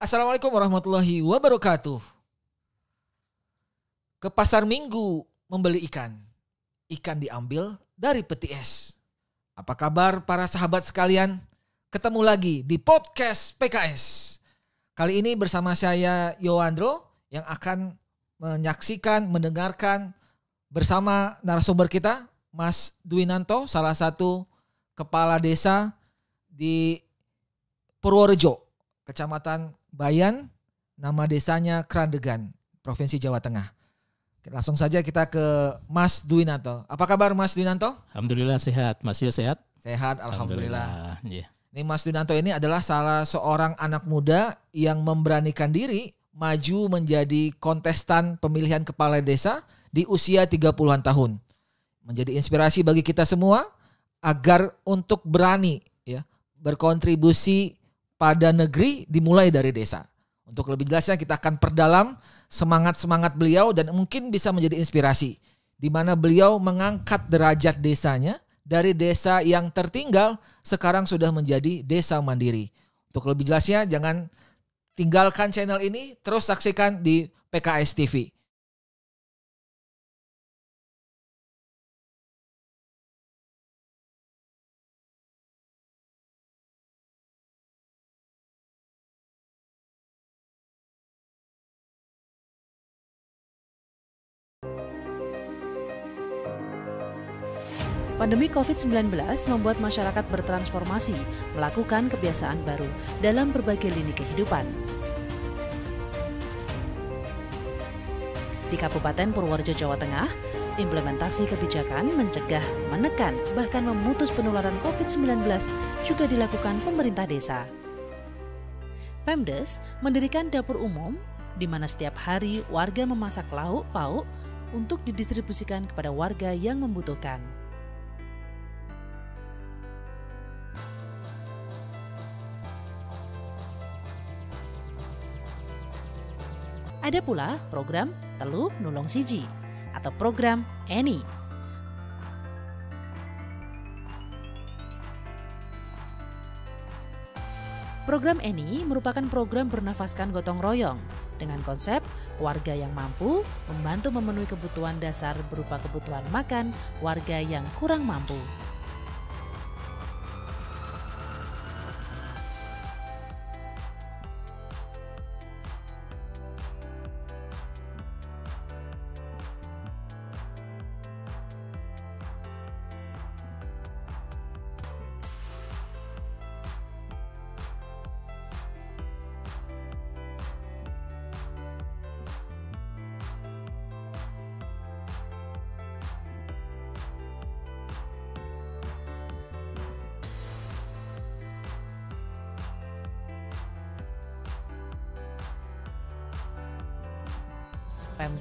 Assalamualaikum warahmatullahi wabarakatuh. Ke pasar minggu membeli ikan. Ikan diambil dari peti es. Apa kabar para sahabat sekalian? Ketemu lagi di podcast PKS. Kali ini bersama saya Yoandro yang akan menyaksikan, mendengarkan bersama narasumber kita Mas Dwinanto, salah satu kepala desa di Purworejo, Kecamatan Bayan, nama desanya Krandegan, Provinsi Jawa Tengah. Langsung saja kita ke Mas Nanto. Apa kabar Mas Nanto? Alhamdulillah sehat. Mas sehat? Sehat, Alhamdulillah. Alhamdulillah. Yeah. Nih Mas Duinanto ini adalah salah seorang anak muda yang memberanikan diri maju menjadi kontestan pemilihan kepala desa di usia 30-an tahun. Menjadi inspirasi bagi kita semua agar untuk berani ya berkontribusi pada negeri dimulai dari desa. Untuk lebih jelasnya kita akan perdalam semangat-semangat beliau dan mungkin bisa menjadi inspirasi di mana beliau mengangkat derajat desanya dari desa yang tertinggal sekarang sudah menjadi desa mandiri. Untuk lebih jelasnya jangan tinggalkan channel ini terus saksikan di PKS TV. Pandemi COVID-19 membuat masyarakat bertransformasi, melakukan kebiasaan baru dalam berbagai lini kehidupan. Di Kabupaten Purworejo, Jawa Tengah, implementasi kebijakan mencegah, menekan, bahkan memutus penularan COVID-19 juga dilakukan pemerintah desa. Pemdes mendirikan dapur umum di mana setiap hari warga memasak lauk pauk untuk didistribusikan kepada warga yang membutuhkan. Ada pula program Telu Nulung Siji atau program ENI. Program ENI merupakan program bernafaskan gotong royong dengan konsep warga yang mampu membantu memenuhi kebutuhan dasar berupa kebutuhan makan warga yang kurang mampu.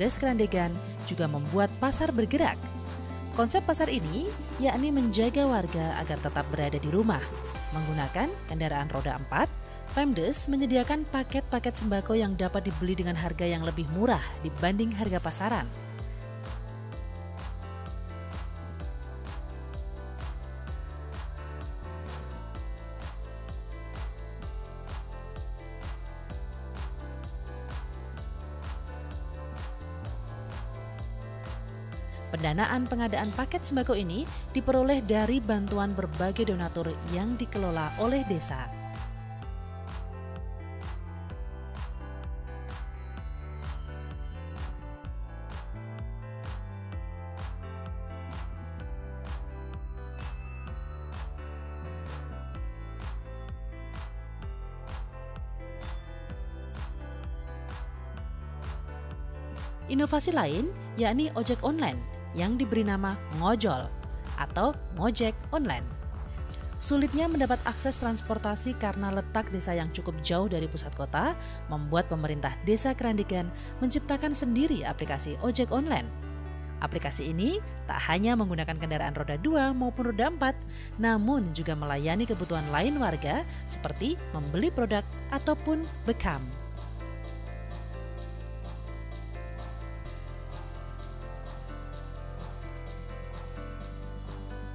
Polres Kerandegan juga membuat pasar bergerak. Konsep pasar ini yakni menjaga warga agar tetap berada di rumah menggunakan kendaraan roda empat. Pemdes menyediakan paket-paket sembako yang dapat dibeli dengan harga yang lebih murah dibanding harga pasaran. Pendanaan pengadaan paket sembako ini diperoleh dari bantuan berbagai donatur yang dikelola oleh desa. Inovasi lain yakni ojek online yang diberi nama ngojol atau ngojek online. Sulitnya mendapat akses transportasi karena letak desa yang cukup jauh dari pusat kota membuat pemerintah desa Kerandikan menciptakan sendiri aplikasi ojek online. Aplikasi ini tak hanya menggunakan kendaraan roda 2 maupun roda 4, namun juga melayani kebutuhan lain warga seperti membeli produk ataupun bekam.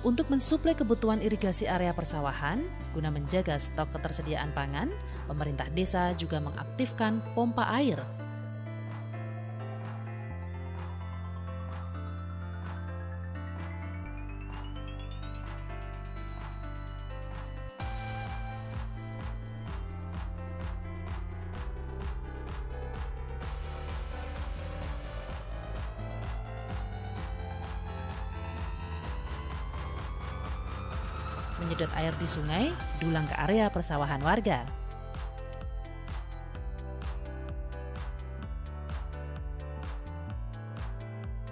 untuk mensuplai kebutuhan irigasi area persawahan guna menjaga stok ketersediaan pangan, pemerintah desa juga mengaktifkan pompa air menyedot air di sungai, dulang ke area persawahan warga.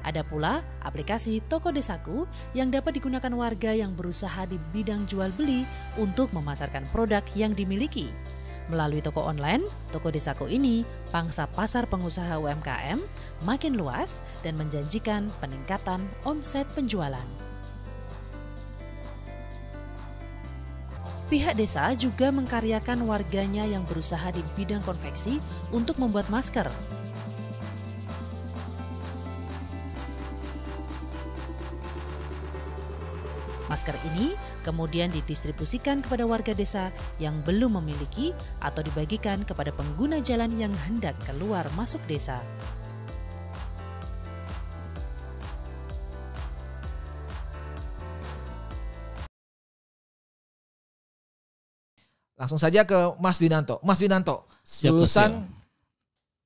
Ada pula aplikasi Toko Desaku yang dapat digunakan warga yang berusaha di bidang jual beli untuk memasarkan produk yang dimiliki. Melalui toko online, toko Desaku ini pangsa pasar pengusaha UMKM makin luas dan menjanjikan peningkatan omset penjualan. Pihak desa juga mengkaryakan warganya yang berusaha di bidang konveksi untuk membuat masker. Masker ini kemudian didistribusikan kepada warga desa yang belum memiliki atau dibagikan kepada pengguna jalan yang hendak keluar masuk desa. Langsung saja ke Mas Dinanto. Mas Dinanto, siap, lulusan siap.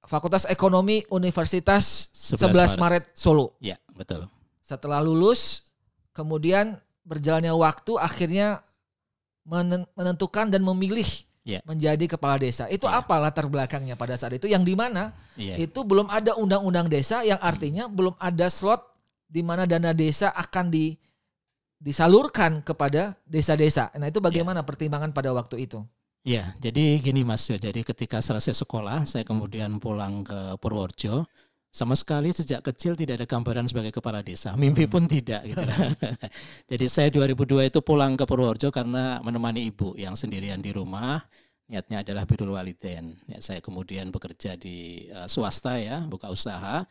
Fakultas Ekonomi Universitas 11, Maret. Maret Solo. Ya, betul. Setelah lulus, kemudian berjalannya waktu akhirnya menentukan dan memilih ya. menjadi kepala desa. Itu ya. apa latar belakangnya pada saat itu? Yang di mana? Ya. Itu belum ada undang-undang desa yang artinya hmm. belum ada slot di mana dana desa akan di disalurkan kepada desa-desa. Nah itu iya. bagaimana ya. pertimbangan pada waktu itu? Ya, jadi gini Mas, jadi ketika selesai sekolah, saya kemudian pulang ke Purworejo. Sama sekali sejak kecil tidak ada gambaran sebagai kepala desa, mimpi hmm. pun hmm. tidak. Gitu. jadi saya 2002 itu pulang ke Purworejo karena menemani ibu yang sendirian di rumah. Niatnya adalah Birul waliden. Ya, saya kemudian bekerja di uh, swasta ya, buka usaha.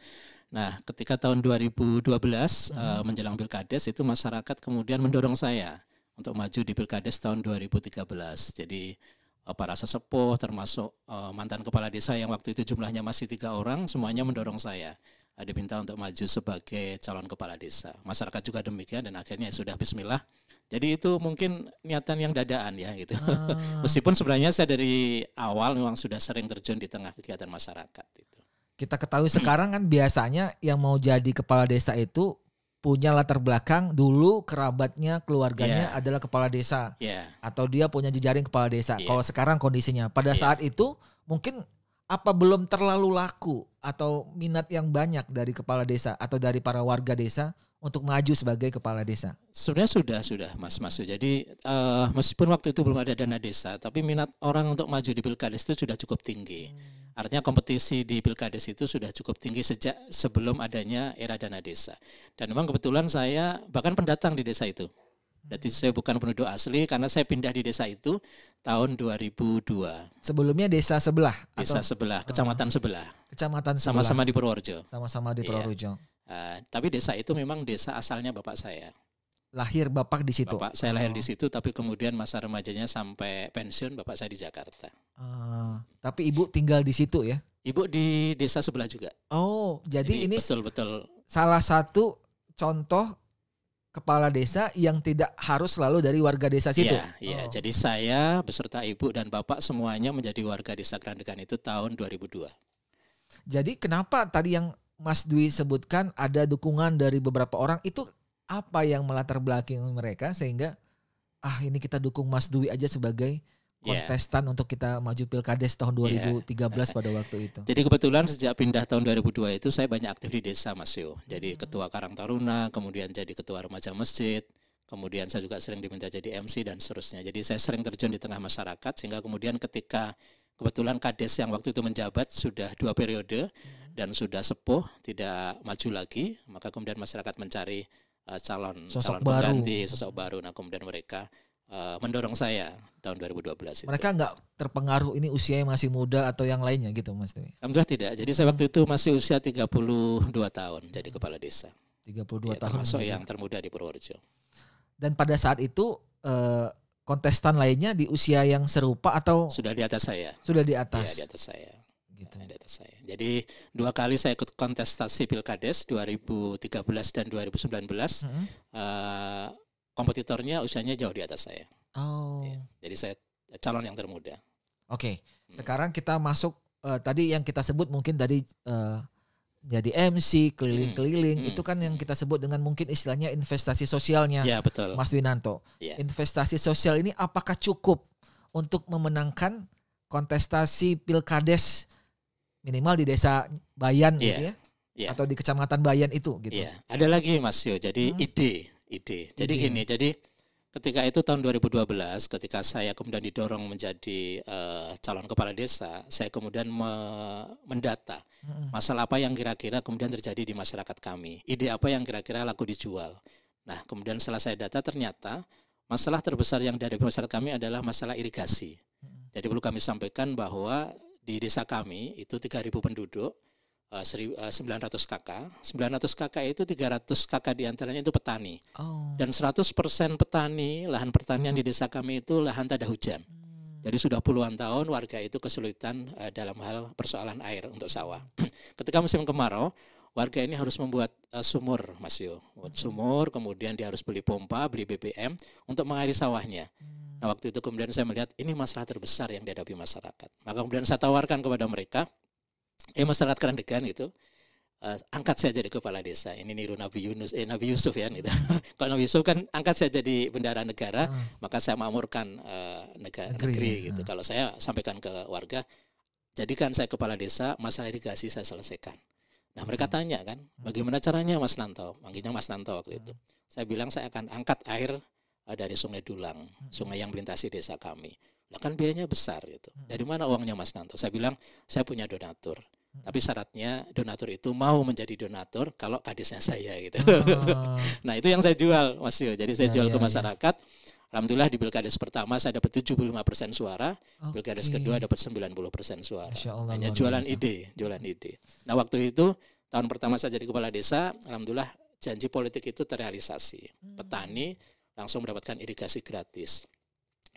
Nah, ketika tahun 2012 hmm. uh, menjelang pilkades itu masyarakat kemudian mendorong saya untuk maju di pilkades tahun 2013. Jadi eh, para sesepuh termasuk uh, mantan kepala desa yang waktu itu jumlahnya masih tiga orang semuanya mendorong saya ada eh, minta untuk maju sebagai calon kepala desa. Masyarakat juga demikian dan akhirnya ya sudah bismillah. Jadi itu mungkin niatan yang dadaan ya gitu. Ah. Meskipun sebenarnya saya dari awal memang sudah sering terjun di tengah kegiatan masyarakat. itu kita ketahui sekarang kan biasanya yang mau jadi kepala desa itu punya latar belakang dulu kerabatnya keluarganya yeah. adalah kepala desa yeah. atau dia punya jejaring kepala desa. Yeah. Kalau sekarang kondisinya pada yeah. saat itu mungkin apa belum terlalu laku atau minat yang banyak dari kepala desa atau dari para warga desa untuk maju sebagai kepala desa? Sebenarnya sudah sudah Mas Mas. Jadi uh, meskipun waktu itu belum ada dana desa, tapi minat orang untuk maju di pilkades itu sudah cukup tinggi. Hmm Artinya kompetisi di pilkades itu sudah cukup tinggi sejak sebelum adanya era dana desa. Dan memang kebetulan saya bahkan pendatang di desa itu. Jadi saya bukan penduduk asli karena saya pindah di desa itu tahun 2002. Sebelumnya desa sebelah. Desa atau? sebelah, oh. kecamatan sebelah. Kecamatan sebelah. Sama-sama di Purworejo. Sama-sama di iya. Purworejo. Iya. Uh, tapi desa itu memang desa asalnya bapak saya. Lahir bapak di situ. Bapak saya lahir oh. di situ, tapi kemudian masa remajanya sampai pensiun bapak saya di Jakarta. Uh, tapi ibu tinggal di situ ya? Ibu di desa sebelah juga. Oh, jadi, jadi ini betul-betul salah satu contoh kepala desa yang tidak harus selalu dari warga desa situ. Iya, ya, oh. jadi saya beserta ibu dan bapak semuanya menjadi warga desa Kerandegan itu tahun 2002. Jadi kenapa tadi yang Mas Dwi sebutkan ada dukungan dari beberapa orang itu apa yang melatar belakang mereka sehingga ah ini kita dukung Mas Dwi aja sebagai Iya. kontestan yeah. untuk kita maju pilkades tahun 2013 iya. yeah. pada waktu itu. Jadi kebetulan sejak pindah tahun 2002 itu saya banyak aktif di desa Mas Yo. Jadi hmm. ketua Karang Taruna, kemudian jadi ketua remaja masjid, kemudian saya juga sering diminta jadi MC dan seterusnya. Jadi saya sering terjun di tengah masyarakat sehingga kemudian ketika kebetulan kades yang waktu itu menjabat sudah dua periode hmm. dan sudah sepuh tidak maju lagi, maka kemudian masyarakat mencari eh, calon sosok calon baru. pengganti, sosok baru. Nah kemudian mereka Eh, mendorong saya tahun 2012. Itu. Mereka nggak terpengaruh ini usia yang masih muda atau yang lainnya gitu Mas Dewi? Alhamdulillah tidak. Jadi saya waktu itu masih usia 32 tahun jadi kepala desa. 32 ya, tahun. Termasuk yang termuda di Purworejo. Dan pada saat itu eh, kontestan lainnya di usia yang serupa atau sudah di atas saya? Sudah di atas. Ya, di atas saya. Gitu. Ya, di atas saya. Jadi dua kali saya ikut kontestasi pilkades 2013 dan 2019. -hmm. uh, kompetitornya usianya jauh di atas saya. Oh. Ya, jadi saya calon yang termuda. Oke. Okay. Hmm. Sekarang kita masuk uh, tadi yang kita sebut mungkin dari uh, eh, jadi MC keliling-keliling hmm. itu kan yang hmm. kita sebut dengan mungkin istilahnya investasi sosialnya. Ya, betul. Mas Winanto. Ya. Investasi sosial ini apakah cukup untuk memenangkan kontestasi Pilkades minimal di desa Bayan ya. gitu ya? Ya. Atau di Kecamatan Bayan itu gitu. Ya. Ada lagi Mas Yo, jadi hmm. ide ide. Jadi ide. gini, jadi ketika itu tahun 2012 ketika saya kemudian didorong menjadi uh, calon kepala desa, saya kemudian me mendata masalah apa yang kira-kira kemudian terjadi di masyarakat kami, ide apa yang kira-kira laku dijual. Nah, kemudian setelah saya data ternyata masalah terbesar yang dari masyarakat kami adalah masalah irigasi. Jadi perlu kami sampaikan bahwa di desa kami itu 3000 penduduk 900 KK. 900 KK itu 300 KK diantaranya itu petani. Oh. Dan 100% petani, lahan pertanian di desa kami itu lahan tak ada hujan. Hmm. Jadi sudah puluhan tahun warga itu kesulitan uh, dalam hal persoalan air untuk sawah. Ketika musim kemarau, warga ini harus membuat uh, sumur, Mas Yo. Buat hmm. sumur, kemudian dia harus beli pompa, beli BBM untuk mengairi sawahnya. Hmm. Nah, waktu itu kemudian saya melihat ini masalah terbesar yang dihadapi masyarakat. Maka kemudian saya tawarkan kepada mereka, ya masyarakat Kerandegan itu, uh, eh, angkat saya jadi kepala desa. Ini niru Nabi Yunus, eh Nabi Yusuf ya gitu. Kalau Nabi Yusuf kan angkat saya jadi bendara negara, ah. maka saya makmurkan uh, eh, negara, negeri, negeri ya. gitu. Ah. Kalau saya sampaikan ke warga, jadikan saya kepala desa, masalah irigasi saya selesaikan. Nah mereka ah. tanya kan, ah. bagaimana caranya Mas Nanto? Manggilnya Mas Nanto waktu itu. Saya bilang saya akan angkat air dari Sungai Dulang, sungai yang melintasi desa kami akan biayanya besar gitu. Hmm. Dari mana uangnya Mas Nanto? Saya bilang saya punya donatur. Hmm. Tapi syaratnya donatur itu mau menjadi donatur kalau kadisnya saya gitu. Oh. nah itu yang saya jual Mas Yo. Jadi saya ya, jual ya, ke ya. masyarakat. Ya. Alhamdulillah di pilkades pertama saya dapat 75 persen suara, okay. pilkades kedua dapat 90 persen suara. Hanya jualan ide, jualan ide. Nah waktu itu tahun pertama saya jadi kepala desa, alhamdulillah janji politik itu terrealisasi. Hmm. Petani langsung mendapatkan irigasi gratis.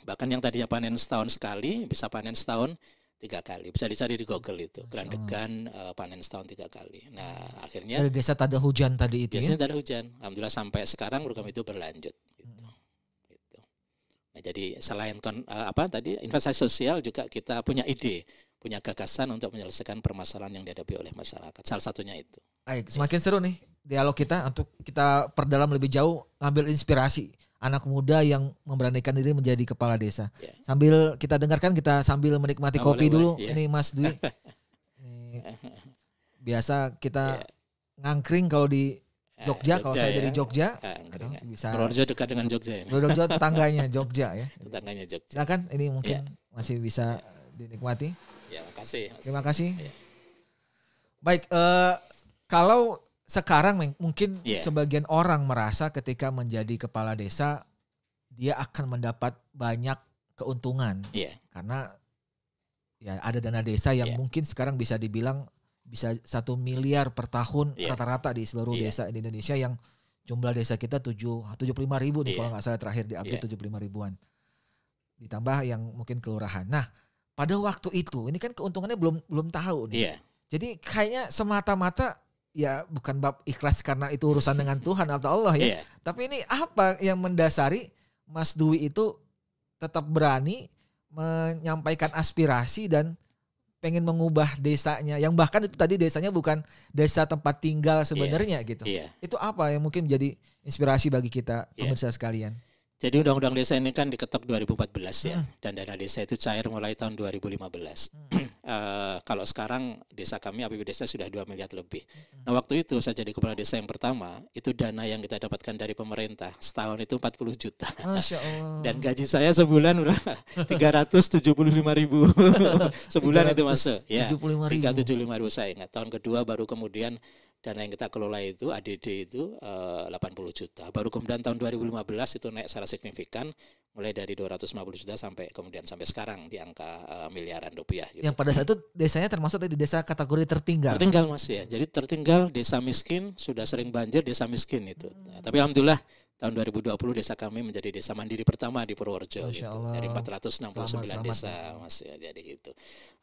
Bahkan yang tadinya panen setahun sekali bisa panen setahun tiga kali. Bisa dicari di Google itu. kerandegan uh, eh, panen setahun tiga kali. Nah akhirnya dari desa tada hujan tadi itu. Ya? Biasanya ya? tada hujan. Alhamdulillah sampai sekarang program itu berlanjut. Gitu. Hmm. gitu. Nah, jadi selain ton eh, apa tadi investasi sosial juga kita punya ide punya gagasan untuk menyelesaikan permasalahan yang dihadapi oleh masyarakat. Salah satunya itu. Ayo, semakin seru nih dialog kita untuk kita perdalam lebih jauh, ngambil inspirasi anak muda yang memberanikan diri menjadi kepala desa. Yeah. Sambil kita dengarkan kita sambil menikmati kopi boleh, dulu yeah. ini Mas Dwi. ini, biasa kita yeah. ngangkring kalau di Jogja, ya, Jogja kalau saya ya. dari Jogja atau ah, gitu. ya. bisa Purworejo dekat dengan Jogja ya. Purworejo tetangganya Jogja ya. Tetangganya Jogja. Silakan ini ya. mungkin yeah. masih bisa dinikmati. Ya, makasih. Terima kasih. Ya. Baik, eh, kalau sekarang mungkin yeah. sebagian orang merasa ketika menjadi kepala desa dia akan mendapat banyak keuntungan yeah. karena ya ada dana desa yang yeah. mungkin sekarang bisa dibilang bisa satu miliar per tahun rata-rata yeah. di seluruh yeah. desa di Indonesia yang jumlah desa kita tujuh tujuh puluh lima ribu nih yeah. kalau nggak salah terakhir di update tujuh puluh lima ribuan ditambah yang mungkin kelurahan nah pada waktu itu ini kan keuntungannya belum belum tahu nih yeah. jadi kayaknya semata-mata ya bukan bab ikhlas karena itu urusan dengan Tuhan atau Allah ya. Yeah. Tapi ini apa yang mendasari Mas Dwi itu tetap berani menyampaikan aspirasi dan pengen mengubah desanya yang bahkan itu tadi desanya bukan desa tempat tinggal iya. sebenarnya yeah. gitu. Yeah. Itu apa yang mungkin jadi inspirasi bagi kita yeah. pemirsa sekalian? Jadi undang-undang desa ini kan diketok 2014 ya, hmm. dan dana desa itu cair mulai tahun 2015. Hmm. uh, kalau sekarang desa kami APBD desa sudah 2 miliar lebih. Hmm. Nah waktu itu saya jadi kepala desa yang pertama, itu dana yang kita dapatkan dari pemerintah setahun itu 40 juta. Masya Allah. dan gaji saya sebulan udah 375 ribu sebulan 300, itu masuk. Ya, 375 ribu. 375 ribu saya ingat. Tahun kedua baru kemudian dana yang kita kelola itu ADD itu eh, 80 juta. Baru kemudian tahun 2015 itu naik secara signifikan mulai dari 250 juta sampai kemudian sampai sekarang di angka uh, miliaran rupiah gitu. Yang pada saat itu desanya termasuk di desa kategori tertinggal. Tertinggal Mas ya. Jadi tertinggal desa miskin sudah sering banjir desa miskin itu. Hmm. Nah, tapi alhamdulillah tahun 2020 desa kami menjadi desa mandiri pertama di Purworejo gitu. dari 469 selamat, selamat. desa ya. mas ya jadi itu. uh,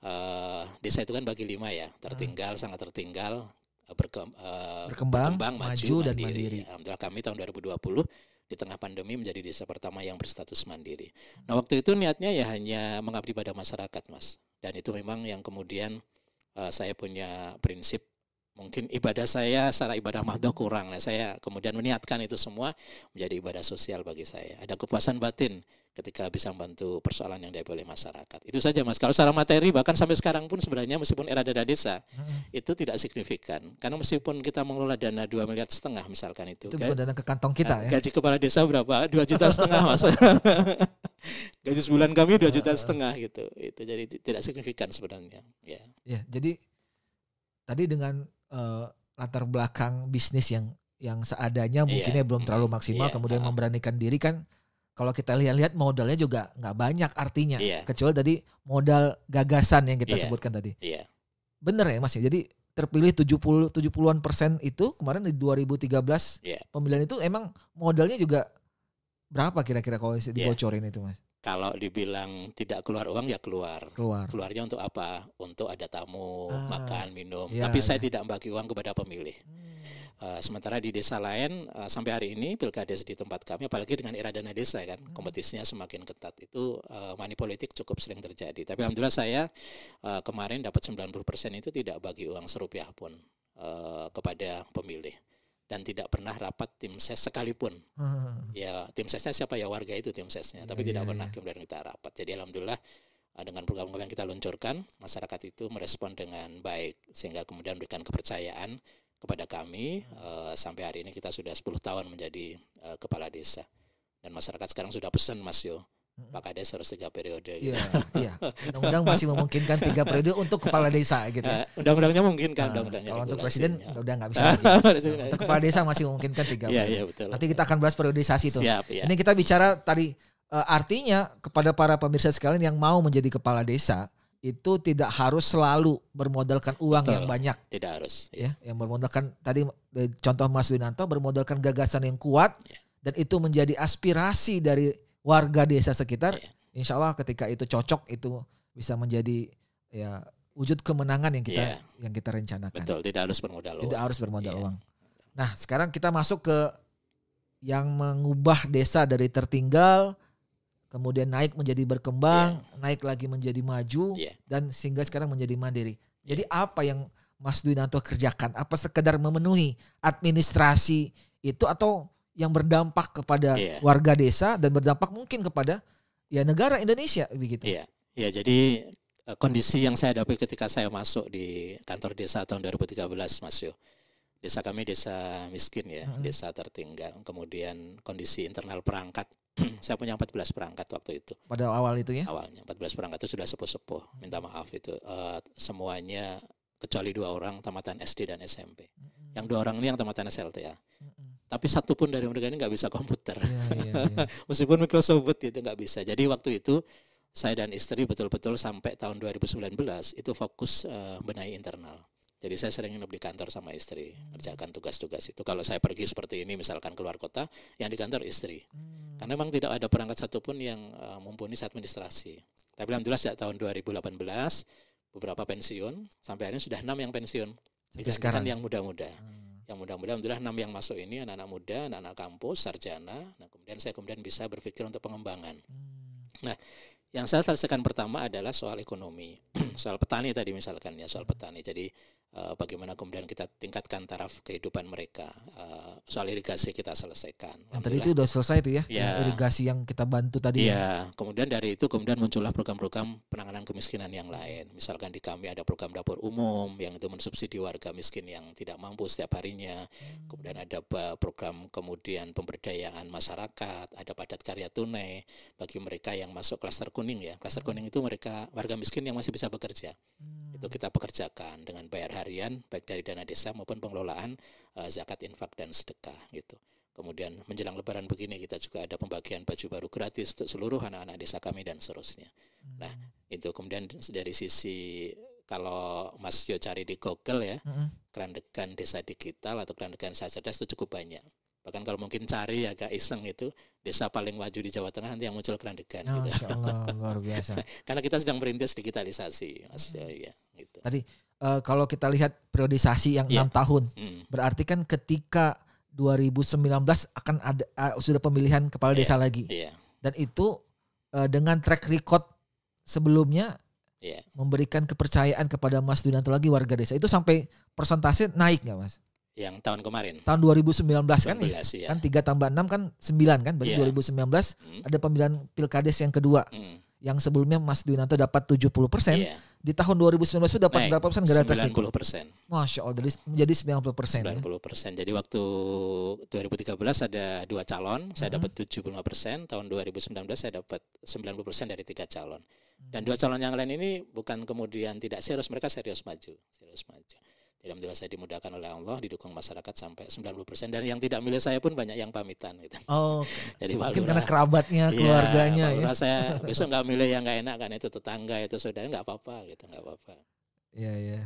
eh, desa itu kan bagi lima ya tertinggal hmm. sangat tertinggal Eh, berkembang, berkembang maju, maju dan mandiri. mandiri. Ya, alhamdulillah kami tahun 2020 di tengah pandemi menjadi desa pertama yang berstatus mandiri. Nah waktu itu niatnya ya hanya mengabdi pada masyarakat mas. Dan itu memang yang kemudian uh, saya punya prinsip mungkin ibadah saya secara ibadah mahdoh kurang. Nah saya kemudian meniatkan itu semua menjadi ibadah sosial bagi saya. Ada kepuasan batin ketika bisa membantu persoalan yang dihadapi oleh masyarakat. Itu saja Mas. Kalau secara materi bahkan sampai sekarang pun sebenarnya meskipun era dana desa hmm. itu tidak signifikan karena meskipun kita mengelola dana 2 miliar setengah misalkan itu. Itu bukan dana ke kantong kita ah, ya. Gaji kepala desa berapa? 2 juta setengah Mas. gaji sebulan kami 2 juta setengah gitu. Itu jadi tidak signifikan sebenarnya. Ya. Ya, jadi tadi dengan uh, latar belakang bisnis yang yang seadanya mungkinnya yeah. belum terlalu mm-hmm. maksimal yeah. kemudian uh. memberanikan diri kan kalau kita lihat-lihat modalnya juga nggak banyak artinya yeah. kecuali tadi modal gagasan yang kita yeah. sebutkan tadi. Yeah. Bener ya Mas ya. Jadi terpilih 70 70-an persen itu kemarin di 2013 yeah. pemilihan itu emang modalnya juga berapa kira-kira kalau iya. dibocorin yeah. itu Mas? Kalau dibilang tidak keluar uang ya keluar. Keluar. Keluarnya untuk apa? Untuk ada tamu, ah, makan, minum. Yeah, Tapi yeah. saya iya. tidak membagi uang kepada pemilih. Hmm Eh, sementara di desa lain eh, sampai hari ini pilkades di tempat kami apalagi dengan era dana desa kan hmm. kompetisinya semakin ketat itu uh, money politik cukup sering terjadi tapi alhamdulillah saya uh, kemarin dapat 90% itu tidak bagi uang serupiah pun uh, kepada pemilih dan tidak pernah rapat tim ses sekalipun hmm. ya tim sesnya siapa ya warga itu tim sesnya tapi yeah, tidak yeah. pernah iya. kemudian kita rapat jadi alhamdulillah dengan program-program yang kita luncurkan masyarakat itu merespon dengan baik sehingga kemudian memberikan kepercayaan kepada kami uh, sampai hari ini kita sudah 10 tahun menjadi uh, kepala desa dan masyarakat sekarang sudah pesan Mas Yo Pak Kades harus tiga periode. Gitu. Iya, gitu. ya. Undang-undang masih memungkinkan tiga periode untuk kepala desa gitu. Eh, undang-undangnya memungkinkan. Nah, undang kalau untuk presiden ya. udah nggak bisa. lagi. Nah, untuk kepala desa masih memungkinkan tiga. Iya, periode. iya betul. Nanti kita akan bahas periodisasi itu. Siap, ya. Ini kita bicara tadi artinya kepada para pemirsa sekalian yang mau menjadi kepala desa, itu tidak harus selalu bermodalkan uang Betul. yang banyak. Tidak harus. Ya, yang bermodalkan tadi eh, contoh Mas Winanto bermodalkan gagasan yang kuat ya. dan itu menjadi aspirasi dari warga desa sekitar. Ya. Insya Allah ketika itu cocok itu bisa menjadi ya wujud kemenangan yang kita ya. yang kita rencanakan. Betul, tidak harus bermodal uang. Tidak harus bermodal ya. uang. Nah, sekarang kita masuk ke yang mengubah desa dari tertinggal kemudian naik menjadi berkembang, yeah. naik lagi menjadi maju, yeah. dan sehingga sekarang menjadi mandiri. Yeah. Jadi apa yang Mas Dwi Nanto kerjakan? Apa sekedar memenuhi administrasi itu atau yang berdampak kepada yeah. warga desa dan berdampak mungkin kepada ya negara Indonesia begitu? Iya, yeah. ya yeah, jadi e, kondisi yang saya hadapi ketika saya masuk di kantor desa tahun 2013 Mas Yo. Desa kami desa miskin ya, hmm. desa tertinggal. Kemudian kondisi internal perangkat saya punya 14 perangkat waktu itu. Pada awal itu ya? Awalnya 14 perangkat itu sudah sepuh-sepuh. Minta maaf itu uh, semuanya kecuali dua orang tamatan SD dan SMP. Mm-hmm. Yang dua orang ini yang tamatan ya. Mm-hmm. Tapi satu pun dari mereka ini nggak bisa komputer. Yeah, yeah, yeah. Meskipun Microsoft itu nggak bisa. Jadi waktu itu saya dan istri betul-betul sampai tahun 2019 itu fokus uh, benahi internal. Jadi saya sering nginep di kantor sama istri, kerjakan tugas-tugas itu. Kalau saya pergi seperti ini, misalkan keluar kota, yang di kantor istri. Hmm. Karena memang tidak ada perangkat satupun yang uh, mumpuni administrasi. Tapi alhamdulillah sejak tahun 2018 beberapa pensiun, sampai hari ini sudah enam yang pensiun. Jadi sekarang ya? yang muda-muda. Hmm. Yang muda-muda alhamdulillah enam yang masuk ini anak-anak muda, anak-anak kampus, sarjana. Nah, kemudian saya kemudian bisa berpikir untuk pengembangan. Hmm. Nah, yang saya selesaikan pertama adalah soal ekonomi, soal petani tadi misalkan ya soal petani. Jadi eh, bagaimana kemudian kita tingkatkan taraf kehidupan mereka. Eh, soal irigasi kita selesaikan. Yang tadi itu sudah selesai itu ya, ya. Yang irigasi yang kita bantu tadi. Ya. ya. Kemudian dari itu kemudian muncullah program-program penanganan kemiskinan yang lain. Misalkan di kami ada program dapur umum yang itu mensubsidi warga miskin yang tidak mampu setiap harinya. Hmm. Kemudian ada eh, program kemudian pemberdayaan masyarakat, ada padat karya tunai bagi mereka yang masuk klaster kuning kuning ya. Klaster kuning itu mereka warga miskin yang masih bisa bekerja. Hmm. Itu kita pekerjakan dengan bayar harian baik dari dana desa maupun pengelolaan uh, zakat infak dan sedekah gitu. Kemudian menjelang lebaran begini kita juga ada pembagian baju baru gratis untuk seluruh anak-anak desa kami dan seterusnya. Hmm. Nah, itu kemudian dari sisi kalau Mas Jo cari di Google ya, mm -hmm. kerandekan desa digital atau kerandekan desa cerdas itu cukup banyak bahkan kalau mungkin cari agak iseng itu desa paling maju di Jawa Tengah nanti yang muncul Kerandegan. Oh, gitu. Allah luar biasa. Karena kita sedang merintis digitalisasi, Mas hmm. ya, gitu. Tadi uh, kalau kita lihat periodisasi yang iya. enam ya. tahun, hmm. berarti kan ketika 2019 akan ada uh, sudah pemilihan kepala yeah. desa lagi, yeah. dan itu uh, dengan track record sebelumnya yeah. memberikan kepercayaan kepada Mas Dunanto lagi warga desa itu sampai persentase naik nggak Mas? Yang tahun kemarin. Tahun 2019 kan 19, ya? ya. Kan 3 tambah 6 kan 9 kan? Berarti ya. 2019 hmm. ada pemilihan Pilkades yang kedua. Hmm. Yang sebelumnya Mas Dwinanto dapat 70 persen. Yeah. Di tahun 2019 itu dapat Naik, berapa persen? Gara 90 persen. Masya Allah, jadi menjadi 90 persen. 90 persen. Ya? Jadi waktu 2013 ada dua calon, saya hmm. dapat 75 persen. Tahun 2019 saya dapat 90 persen dari tiga calon. Dan hmm. dua calon yang lain ini bukan kemudian tidak serius, mereka serius maju. Serius maju. Alhamdulillah saya dimudahkan oleh Allah, didukung masyarakat sampai 90% dan yang tidak milih saya pun banyak yang pamitan gitu. Oh. Jadi mungkin Lura, karena kerabatnya, iya, keluarganya ya. ya. saya besok nggak milih yang nggak enak kan itu tetangga, itu saudara nggak apa-apa gitu, nggak apa-apa. Iya, iya.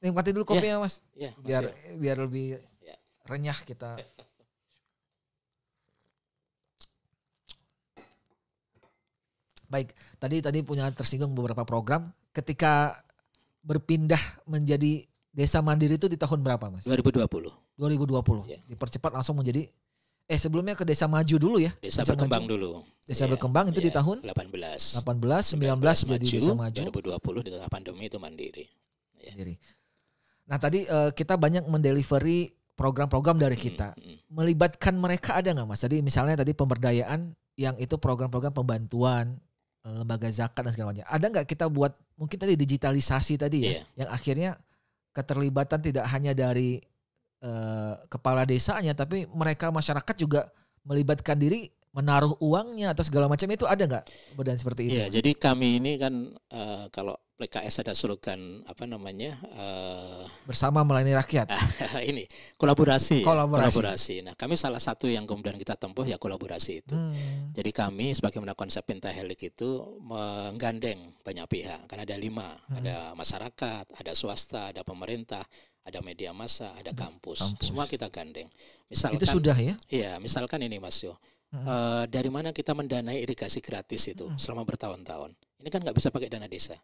Nikmati dulu iya. kopinya, ya, Mas. Iya, biar ya. biar lebih ya. renyah kita. Baik, tadi tadi punya tersinggung beberapa program ketika berpindah menjadi Desa Mandiri itu di tahun berapa, Mas? 2020. 2020. Yeah. Dipercepat langsung menjadi eh sebelumnya ke Desa Maju dulu ya. Desa, Desa Berkembang Maju. dulu. Desa yeah. Berkembang itu yeah. di iya. tahun 18. 18 19, jadi Desa Maju. 2020 di tengah pandemi itu Mandiri. Yeah. Mandiri. Nah, tadi uh, kita banyak mendelivery program-program dari hmm, kita. Mm hmm. Melibatkan mereka ada nggak Mas? Jadi misalnya tadi pemberdayaan yang itu program-program pembantuan eh, lembaga zakat dan segala macam. Ada nggak kita buat mungkin tadi digitalisasi tadi ya yeah. yang akhirnya keterlibatan tidak hanya dari uh, kepala desanya tapi mereka masyarakat juga melibatkan diri menaruh uangnya atau segala macam itu ada nggak kemudian seperti itu? Iya, jadi kami ini kan uh, kalau PKS ada slogan apa namanya uh, bersama melayani rakyat ini kolaborasi, kolaborasi kolaborasi nah kami salah satu yang kemudian kita tempuh ya kolaborasi itu hmm. jadi kami sebagaimana konsep pentahelik itu menggandeng banyak pihak karena ada lima hmm. ada masyarakat ada swasta ada pemerintah ada media massa ada hmm. kampus, kampus. semua kita gandeng misalkan itu sudah ya iya misalkan ini Mas Yo hmm. uh, dari mana kita mendanai irigasi gratis itu hmm. selama bertahun-tahun ini kan nggak bisa pakai dana desa.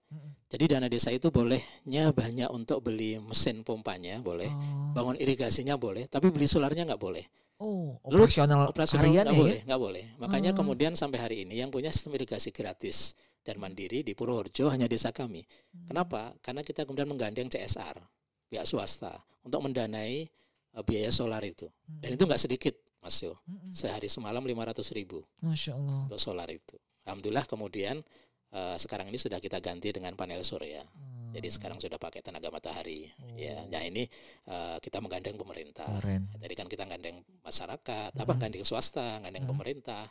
Jadi dana desa itu bolehnya banyak untuk beli mesin pompanya boleh, oh. bangun irigasinya boleh, tapi beli solarnya nggak boleh. Oh, operasional, Lalu, operasional nggak ya? boleh, nggak boleh. Makanya hmm. kemudian sampai hari ini yang punya sistem irigasi gratis dan mandiri di Purworejo hanya desa kami. Hmm. Kenapa? Karena kita kemudian menggandeng CSR, pihak swasta untuk mendanai eh, biaya solar itu. Hmm. Dan itu nggak sedikit, Mas Yo. Sehari semalam 500 ribu Masya Allah. untuk solar itu. Alhamdulillah kemudian Eh, sekarang ini sudah kita ganti dengan panel surya. Hmm. Jadi sekarang sudah pakai tenaga matahari. Oh. Ya, nah ini uh, kita menggandeng pemerintah. Keren. Jadi kan kita gandeng masyarakat, hmm. apa gandeng swasta, gandeng hmm. pemerintah,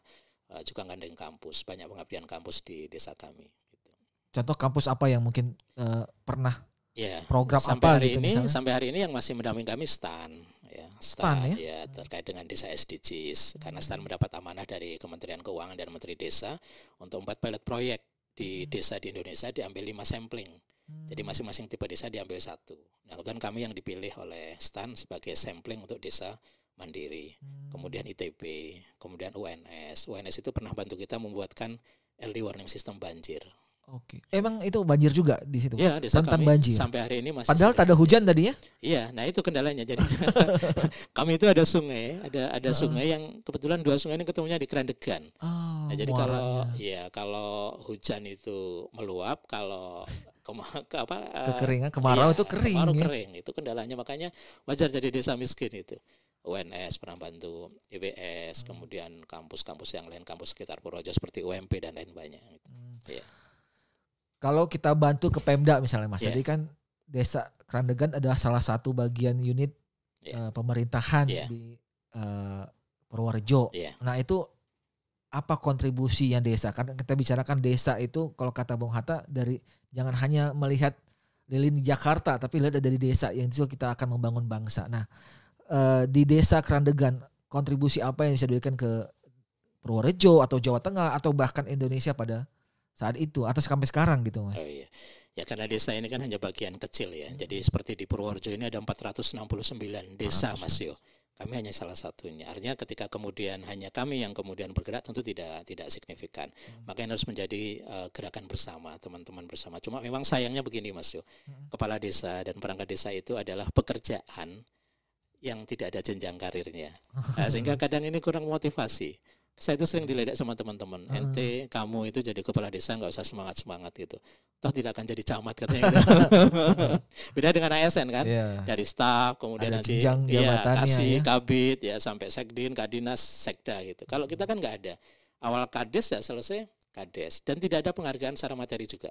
uh, juga gandeng kampus. Banyak pengabdian kampus di desa kami. Gitu. Contoh kampus apa yang mungkin uh, pernah ya, program sampai apa hari gitu ini, misalnya? Sampai hari ini yang masih mendampingi kami STAN STAN, ya. STAN ya? ya terkait dengan desa SDGs hmm. karena STAN mendapat amanah dari Kementerian Keuangan dan Menteri Desa untuk membuat pilot proyek di desa di Indonesia diambil lima sampling. Jadi hmm. masing-masing tipe desa diambil satu. Nah kemudian kami yang dipilih oleh STAN sebagai sampling untuk desa Mandiri, hmm. kemudian ITB, kemudian UNS. UNS itu pernah bantu kita membuatkan early warning system banjir. Oke. Emang itu banjir juga di situ? Ya, desa Tentang kami banjir. sampai hari ini masih Padahal tak ada hujan tadi ya? Iya, nah itu kendalanya. Jadi kami itu ada sungai, ada ada uh. sungai yang kebetulan dua sungai ini ketemunya di Kerandegan. Oh, nah, jadi kalau ya kalau hujan itu meluap, kalau ke, apa eh, kekeringan kemarau ya, itu kering. Kemarau ya? kering itu kendalanya makanya wajar jadi desa miskin itu. UNS pernah bantu, IBS, hmm. kemudian kampus-kampus yang lain, kampus sekitar Purworejo seperti UMP dan lain banyak kalau kita bantu ke Pemda misalnya Mas. Yeah. Jadi kan desa Kerandegan adalah salah satu bagian unit yeah. Iya. uh, pemerintahan yeah. di uh, Purworejo. Yeah. Nah, itu apa kontribusi yang desa? Karena kita bicarakan desa itu kalau kata Bung Hatta dari jangan hanya melihat lilin Jakarta tapi lihat dari desa yang itu kita akan membangun bangsa. Nah, uh, di desa Kerandegan kontribusi apa yang bisa diberikan ke Purworejo atau Jawa Tengah atau bahkan Indonesia pada saat itu atau sampai sekarang gitu mas? Oh, iya. Ya karena desa ini kan hanya bagian kecil ya. Jadi seperti di Purworejo ini ada 469 desa Mas Yo. Kami hanya salah satunya. Artinya ketika kemudian hanya kami yang kemudian bergerak tentu tidak tidak signifikan. Hmm. Makanya harus menjadi uh, gerakan bersama, teman-teman bersama. Cuma memang sayangnya begini Mas Yo. Hmm. Kepala desa dan perangkat desa itu adalah pekerjaan yang tidak ada jenjang karirnya. Nah, sehingga kadang ini kurang motivasi saya itu sering diledek sama teman-teman. Uh. Ente, kamu itu jadi kepala desa nggak usah semangat semangat gitu. Toh tidak akan jadi camat katanya. Gitu. Beda dengan ASN kan, yeah. dari staf, kemudian ada nanti ya, kasih ya. kabit, ya sampai sekdin, kadinas, sekda gitu. Kalau kita kan nggak ada. Awal kades ya selesai kades dan tidak ada penghargaan secara materi juga.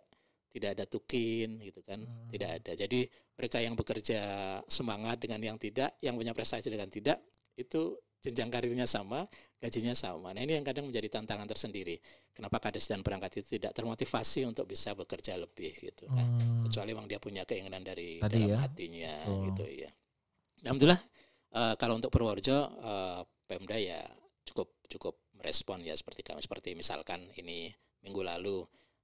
Tidak ada tukin gitu kan, hmm. tidak ada. Jadi mereka yang bekerja semangat dengan yang tidak, yang punya prestasi dengan tidak itu jenjang karirnya sama, gajinya sama. Nah ini yang kadang menjadi tantangan tersendiri. Kenapa kades dan perangkat itu tidak termotivasi untuk bisa bekerja lebih gitu kan? Hmm. Kecuali memang dia punya keinginan dari Tadi dalam ya? hatinya oh. gitu ya. Alhamdulillah uh, kalau untuk Purworejo uh, Pemda ya cukup cukup merespon ya seperti kami seperti misalkan ini minggu lalu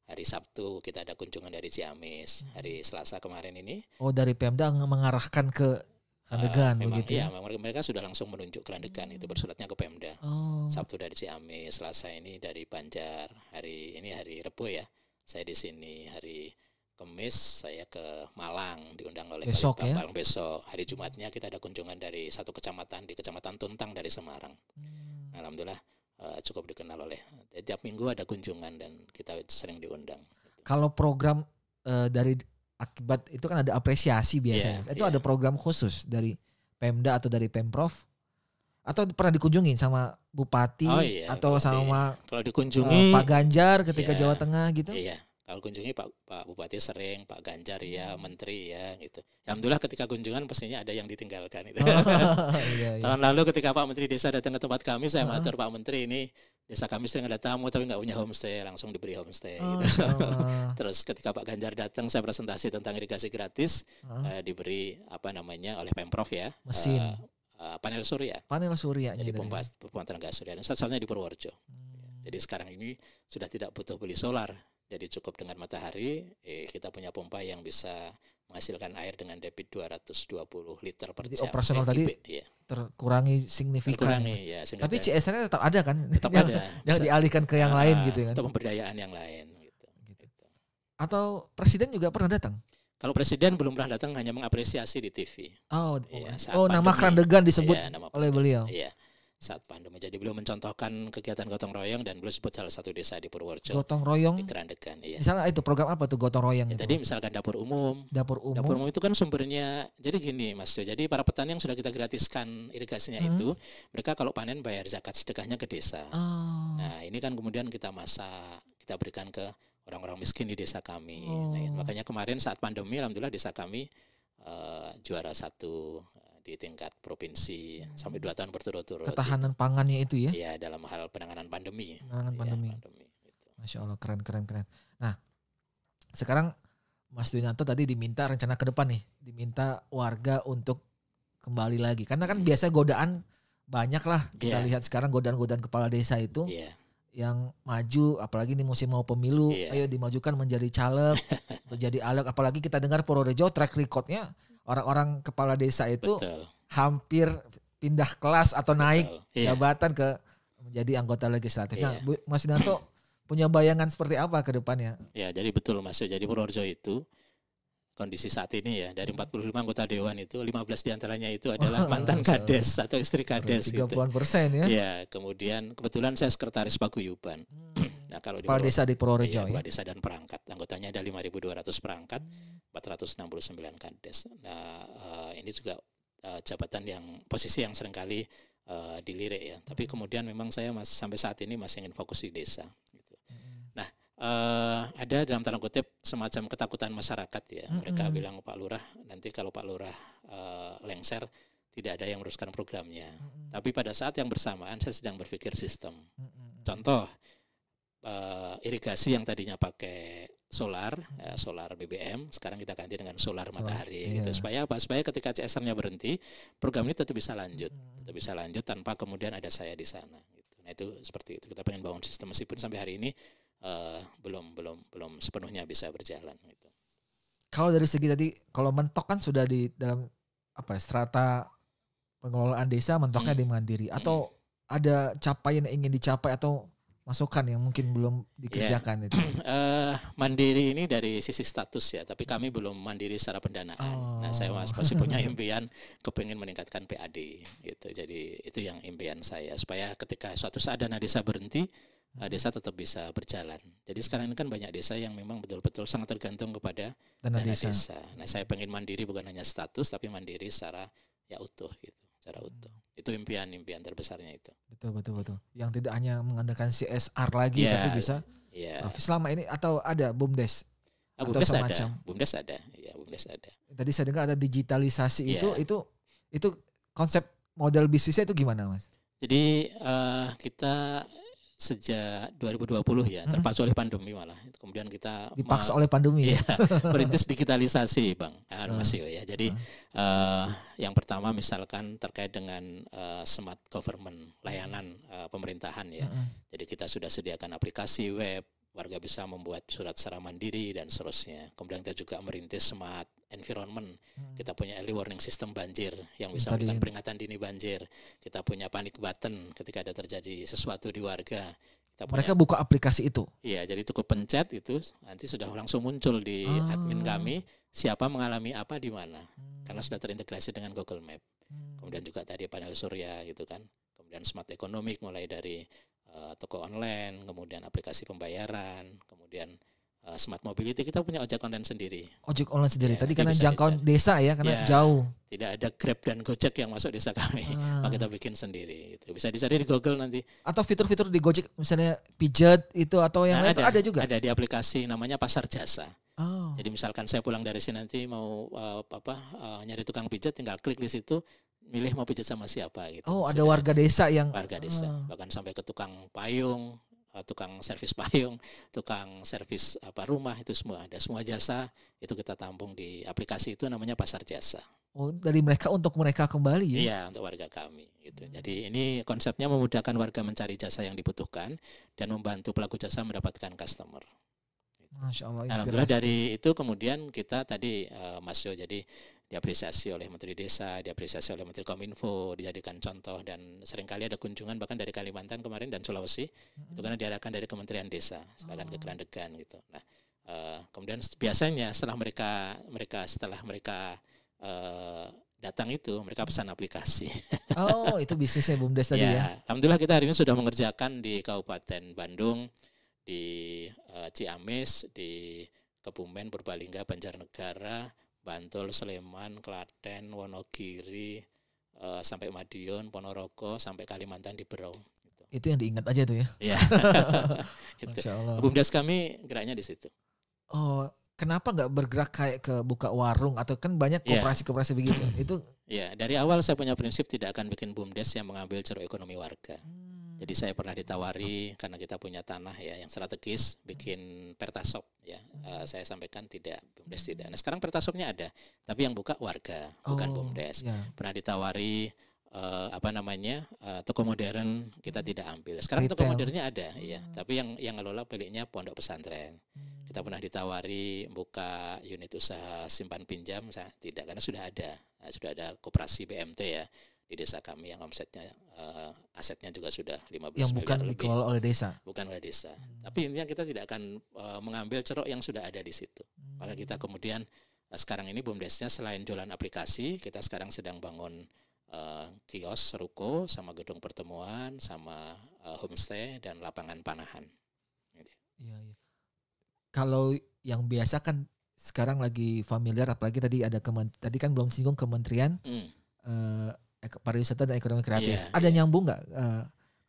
hari Sabtu kita ada kunjungan dari Ciamis, hmm. hari Selasa kemarin ini. Oh, dari Pemda mengarahkan ke Kerandegan uh, begitu iya, ya? memang, mereka sudah langsung menunjuk Kerandegan itu bersuratnya ke Pemda. Oh. Sabtu dari Ciamis, Selasa ini dari Banjar, hari ini hari Rebo ya. Saya di sini hari Kemis saya ke Malang diundang oleh besok ya? Malang besok. Hari Jumatnya kita ada kunjungan dari satu kecamatan di Kecamatan Tuntang dari Semarang. Hmm. Alhamdulillah uh, cukup dikenal oleh eh, tiap minggu ada kunjungan dan kita sering diundang. Kalau program uh, dari akibat itu kan ada apresiasi biasanya. Yeah, itu yeah. ada iya. program khusus dari Pemda atau dari Pemprov atau pernah dikunjungi sama bupati oh, iya, atau bupati. Iya. sama kalau dikunjungi uh, Pak Ganjar ketika yeah, Jawa Tengah gitu? Iya, kalau kunjungi Pak Pak Bupati sering, Pak Ganjar ya, menteri ya gitu. Alhamdulillah ketika kunjungan pastinya ada yang ditinggalkan itu. Oh, iya, iya. Tahun lalu ketika Pak Menteri Desa datang ke tempat kami saya uh -huh. matur Pak Menteri ini Biasa kami sering ada tamu tapi nggak punya homestay, langsung diberi homestay. Oh, Terus ketika Pak Ganjar datang, saya presentasi tentang irigasi gratis, oh. uh, diberi apa namanya oleh pemprov ya. Mesin. Uh, panel surya. Panel surya. Jadi pompa, gitu ya. pompa tenaga surya. satu-satunya di Purworejo. Hmm. Jadi sekarang ini sudah tidak butuh beli solar. Jadi cukup dengan matahari, eh, kita punya pompa yang bisa menghasilkan air dengan debit 220 liter per Jadi jam. operasional eh, tadi ya. terkurangi signifikan. Terkurangi, ya, Tapi CSR-nya tetap ada kan? Tetap yang, ada. Yang dialihkan ke yang nah, lain ah, gitu kan? Atau pemberdayaan yang lain. Gitu. Gitu. Atau presiden juga pernah datang? Kalau presiden belum pernah datang hanya mengapresiasi di TV. Oh, ya, oh nama Krandegan disebut ya, nama oleh beliau. Iya saat pandemi. Jadi beliau mencontohkan kegiatan gotong royong dan beliau sebut salah satu desa di Purworejo. Gotong royong. Di Kerandekan, iya. Misalnya itu program apa tuh gotong royong? Ya, itu? Tadi misalkan dapur umum. Dapur umum. Dapur umum itu kan sumbernya. Jadi gini Mas, jadi para petani yang sudah kita gratiskan irigasinya hmm. itu, mereka kalau panen bayar zakat sedekahnya ke desa. Oh. Nah ini kan kemudian kita masa kita berikan ke orang-orang miskin di desa kami. Nah, oh. Nah, makanya kemarin saat pandemi, alhamdulillah desa kami uh, juara satu di tingkat provinsi hmm. sampai dua tahun berturut-turut. Gitu. Ketahanan pangannya itu ya? Iya dalam hal penanganan pandemi. Penanganan ya, pandemi. gitu. Masya Allah keren keren keren. Nah sekarang Mas Dwinanto tadi diminta rencana ke depan nih, diminta warga untuk kembali lagi karena kan hmm. biasa godaan banyak lah kita yeah. lihat sekarang godaan-godaan kepala desa itu. Yeah yang maju apalagi ini musim mau pemilu yeah. ayo dimajukan menjadi caleg atau jadi alek apalagi kita dengar Purworejo track recordnya orang-orang kepala desa itu Betul. hampir pindah kelas atau naik yeah. jabatan ke menjadi anggota legislatif. Yeah. Nah, iya. Mas Danto punya bayangan seperti apa ke depannya? Ya, jadi betul Mas. Jadi Purworejo itu kondisi saat ini ya dari 45 anggota dewan itu 15 diantaranya itu adalah mantan kades atau istri kades 30 gitu. persen ya. Ya kemudian kebetulan saya sekretaris paguyuban. Hmm. Nah, kalau Kepala di Desa di Purworejo iya, ya, ya. desa dan perangkat. Anggotanya ada 5.200 perangkat, 469 kades. Nah, uh, ini juga uh, jabatan yang posisi yang seringkali uh, dilirik ya. Tapi kemudian memang saya masih sampai saat ini masih ingin fokus di desa gitu. Nah, uh, ada dalam tanda kutip semacam ketakutan masyarakat ya. Mereka mm-hmm. bilang Pak Lurah nanti kalau Pak Lurah uh, lengser tidak ada yang meruskan programnya. Mm-hmm. Tapi pada saat yang bersamaan saya sedang berpikir sistem. Mm-hmm. Contoh uh, irigasi yang tadinya pakai solar, ya, solar BBM, sekarang kita ganti dengan solar, solar matahari iya. gitu. Supaya apa? Supaya ketika CSR-nya berhenti, program ini tetap bisa lanjut. Hmm. Tetap bisa lanjut tanpa kemudian ada saya di sana gitu. Nah, itu seperti itu. Kita pengen bangun sistem meskipun sampai hari ini uh, belum belum belum sepenuhnya bisa berjalan gitu. Kalau dari segi tadi kalau mentok kan sudah di dalam apa ya, strata pengelolaan desa mentoknya hmm. di mandiri atau hmm. ada capaian yang ingin dicapai atau masukan yang mungkin belum dikerjakan yeah. itu? Uh, mandiri ini dari sisi status ya, tapi kami belum mandiri secara pendanaan. Oh. Nah, saya oh. masih punya impian kepingin meningkatkan PAD gitu. Jadi itu yang impian saya supaya ketika suatu saat dana desa berhenti, uh, desa tetap bisa berjalan. Jadi sekarang ini kan banyak desa yang memang betul-betul sangat tergantung kepada dana, dana desa. desa. Nah, saya pengen mandiri bukan hanya status tapi mandiri secara ya utuh gitu secara hmm. utuh. Itu impian-impian terbesarnya itu. Betul betul betul. Yang tidak hanya mengandalkan CSR lagi yeah, tapi bisa yeah. selama ini atau ada BUMDes ah, atau semacam. BUMDes ada. Ya, BUMDes ada. Tadi saya dengar ada digitalisasi yeah. itu iya. itu itu konsep model bisnisnya itu gimana, Mas? Jadi uh, kita sejak 2020 ya, terpaksa oleh pandemi malah. Kemudian kita dipaksa oleh pandemi ya. Perintis iya, digitalisasi, Bang. Nah, Masih, Mas ya. Jadi hmm. Uh, yang pertama misalkan terkait dengan uh, smart government, layanan uh, pemerintahan ya. Hmm. Jadi kita sudah sediakan aplikasi web, warga bisa membuat surat secara mandiri dan seterusnya. Kemudian kita juga merintis smart environment, hmm. kita punya early warning system banjir yang bisa memberikan ya. peringatan dini banjir, kita punya panic button ketika ada terjadi sesuatu di warga. Kita Mereka buka aplikasi itu? Iya, jadi cukup pencet itu nanti sudah langsung muncul di ah. admin kami siapa mengalami apa di mana, hmm. karena sudah terintegrasi dengan Google Map. Hmm. Kemudian juga tadi panel surya gitu kan, kemudian smart economic mulai dari uh, toko online, kemudian aplikasi pembayaran, kemudian Eh, smart mobility kita punya ojek online sendiri. Ojek online sendiri. Ya, Tadi karena jangkauan desa ya, karena ya, jauh. Tidak ada Grab dan Gojek yang masuk desa kami. Ah. kita bikin sendiri. Gitu. Bisa dicari di Google nanti. Atau fitur-fitur di Gojek misalnya pijat itu atau yang nah, lain ada, ada juga. Ada di aplikasi namanya Pasar Jasa. Oh. Jadi misalkan saya pulang dari sini nanti mau uh, apa uh, nyari tukang pijat tinggal klik di situ milih mau pijat sama siapa gitu. Oh, ada Sudah warga desa yang warga desa, ah. bahkan sampai ke tukang payung, Eh, tukang servis payung, tukang servis apa rumah itu semua ada. Semua jasa itu kita tampung di aplikasi itu namanya pasar jasa. Oh, dari mereka untuk mereka kembali ya? Iya, untuk warga kami. Gitu. Hmm. Jadi ini konsepnya memudahkan warga mencari jasa yang dibutuhkan dan membantu pelaku jasa mendapatkan customer. Masya Allah. Alhamdulillah dari itu kemudian kita tadi uh, Mas Yo jadi diapresiasi oleh Menteri Desa, diapresiasi oleh Menteri Kominfo, dijadikan contoh dan seringkali ada kunjungan bahkan dari Kalimantan kemarin dan Sulawesi itu karena diadakan dari Kementerian Desa, sebagian oh. kegerandegan gitu. Nah, uh, kemudian biasanya setelah mereka mereka setelah mereka uh, datang itu mereka pesan aplikasi. Oh, itu bisnisnya BUMDes tadi ya. ya. Alhamdulillah kita hari ini sudah mengerjakan di Kabupaten Bandung, di uh, Ciamis, di Kebumen, Purbalingga, Banjarnegara, Bantul, Sleman, Klaten, Wonogiri, e, sampai Madiun, Ponorogo, sampai Kalimantan di Berau. Gitu. Itu yang diingat aja tuh ya. Iya. itu. Bumdes kami geraknya di situ. Oh, kenapa nggak bergerak kayak ke buka warung atau kan banyak iya. koperasi-koperasi yeah. begitu? Itu. Ya yeah, dari awal saya punya prinsip tidak akan bikin bumdes yang mengambil ceruk ekonomi warga. Hmm jadi saya pernah ditawari karena kita punya tanah ya yang strategis bikin pertasop ya. Uh, saya sampaikan tidak bumdes tidak. Nah sekarang pertasopnya ada, tapi yang buka warga oh, bukan bumdes. Yeah. Pernah ditawari uh, apa namanya uh, toko modern kita tidak ambil. Sekarang Retail. toko modernnya ada ya, tapi yang yang ngelola pemiliknya pondok pesantren. Hmm. Kita pernah ditawari buka unit usaha simpan pinjam, saya tidak karena sudah ada, nah, sudah ada koperasi BMT ya di desa kami yang omsetnya uh, asetnya juga sudah 15 yang bukan lebih. dikelola oleh desa bukan oleh desa hmm. tapi intinya kita tidak akan uh, mengambil ceruk yang sudah ada di situ hmm. maka kita kemudian uh, sekarang ini bumdesnya selain jualan aplikasi kita sekarang sedang bangun uh, kios ruko sama gedung pertemuan sama uh, homestay dan lapangan panahan ya, ya. kalau yang biasa kan sekarang lagi familiar apalagi tadi ada kemen tadi kan belum singgung kementerian hmm. uh, pariwisata dan ekonomi kreatif. Yeah, ada yeah. nyambung nggak? Uh,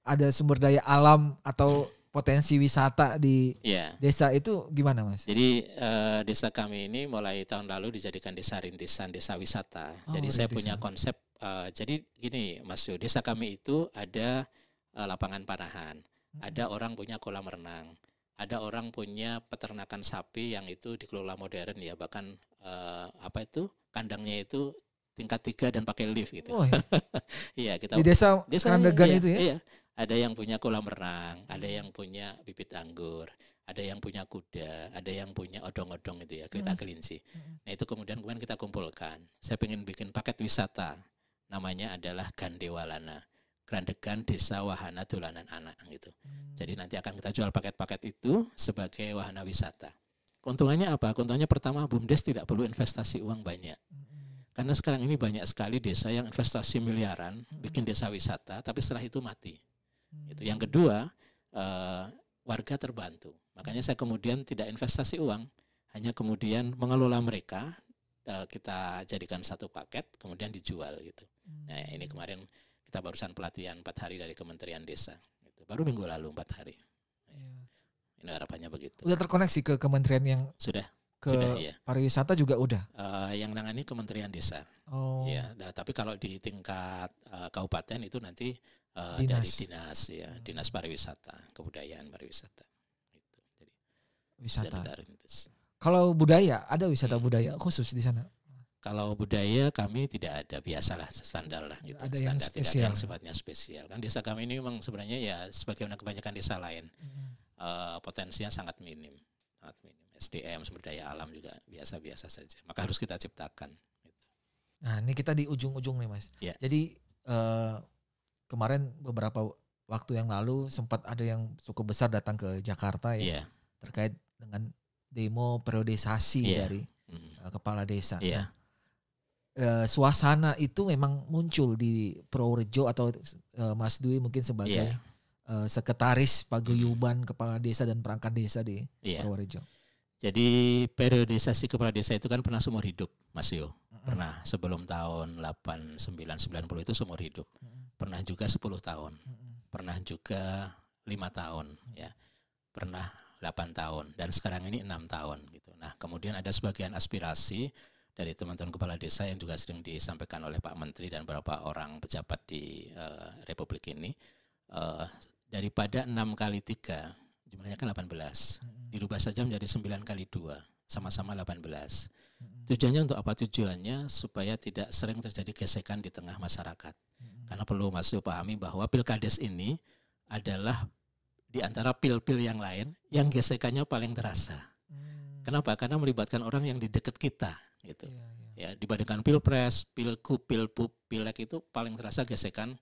ada sumber daya alam atau potensi wisata di yeah. desa itu gimana mas? Jadi uh, desa kami ini mulai tahun lalu dijadikan desa rintisan desa wisata. Oh, jadi saya punya konsep. Uh, jadi gini mas Yo, desa kami itu ada uh, lapangan panahan, hmm. ada orang punya kolam renang, ada orang punya peternakan sapi yang itu dikelola modern ya bahkan uh, apa itu kandangnya itu tingkat tiga dan pakai lift gitu. Oh, iya. ya, kita di desa, desa Kandegan iya, itu ya. Iya. Ada yang punya kolam renang, ada yang punya bibit anggur, ada yang punya kuda, ada yang punya odong-odong itu ya, kita hmm. kelinci. Hmm. Nah itu kemudian kemudian kita kumpulkan. Saya ingin bikin paket wisata, namanya adalah Gandewalana. Grandegan Desa Wahana Dolanan Anak gitu. Hmm. Jadi nanti akan kita jual paket-paket itu sebagai wahana wisata. Keuntungannya apa? Keuntungannya pertama BUMDes tidak perlu investasi uang banyak. Karena sekarang ini banyak sekali desa yang investasi miliaran hmm. bikin desa wisata, tapi setelah itu mati. Hmm. Itu yang kedua uh, warga terbantu. Makanya saya kemudian tidak investasi uang, hanya kemudian mengelola mereka uh, kita jadikan satu paket, kemudian dijual gitu. Hmm. Nah ini kemarin kita barusan pelatihan empat hari dari Kementerian Desa, gitu. baru minggu lalu empat hari. Ya. Ini harapannya begitu. Sudah terkoneksi ke kementerian yang sudah ke sudah, ya. pariwisata juga udah. Uh, yang nangani Kementerian Desa. Oh. Ya, nah, tapi kalau di tingkat uh, kabupaten itu nanti uh, eh, dinas. dari dinas ya, dinas pariwisata, kebudayaan pariwisata. itu. Jadi wisata. Kalau budaya, ada wisata hmm. budaya khusus di sana? Kalau budaya kami tidak ada, biasalah standar lah gitu. Ada standar yang tidak ada yang sifatnya spesial. Kan desa kami ini memang sebenarnya ya sebagaimana kebanyakan desa lain. Hmm. Uh, potensinya sangat minim, sangat minim SDM sumber daya alam juga biasa-biasa saja maka harus kita ciptakan gitu. nah ini kita di ujung-ujung nih mas Yeah. jadi eh, kemarin beberapa waktu yang lalu sempat ada yang cukup besar datang ke Jakarta ya, yeah. terkait dengan demo periodisasi yeah. dari hmm. kepala desa Yeah. nah, eh, suasana itu memang muncul di Purworejo atau uh, Mas Dwi mungkin sebagai yeah. Iya. uh, sekretaris paguyuban kepala desa dan perangkat desa di yeah. Purworejo. Jadi periodisasi kepala desa itu kan pernah seumur hidup, Mas Yo. Pernah sebelum tahun 89 90 itu seumur hidup. Pernah juga 10 tahun. Pernah juga lima tahun ya. Pernah 8 tahun dan sekarang ini enam tahun gitu. Nah, kemudian ada sebagian aspirasi dari teman-teman kepala desa yang juga sering disampaikan oleh Pak Menteri dan beberapa orang pejabat di uh, Republik ini uh, daripada enam kali tiga jumlahnya kan 18 dirubah saja menjadi 9 kali dua sama-sama 18 tujuannya untuk apa tujuannya supaya tidak sering terjadi gesekan di tengah masyarakat karena perlu masuk pahami bahwa pilkades ini adalah di antara pil-pil yang lain yang gesekannya paling terasa mm. kenapa karena melibatkan orang yang di dekat kita gitu ya, ya. dibandingkan pilpres pilku pilpup pilek itu paling terasa gesekan